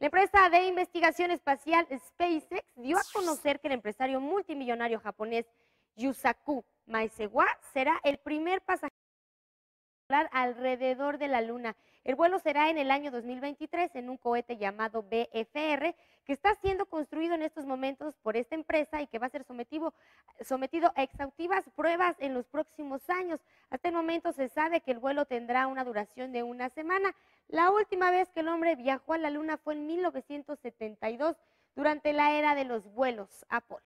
La empresa de investigación espacial SpaceX dio a conocer que el empresario multimillonario japonés Yusaku Maesewa será el primer pasajero alrededor de la Luna. El vuelo será en el año 2023 en un cohete llamado BFR va a ser sometido, sometido a exhaustivas pruebas en los próximos años. Hasta el momento se sabe que el vuelo tendrá una duración de una semana. La última vez que el hombre viajó a la Luna fue en 1972, durante la era de los vuelos Apolo.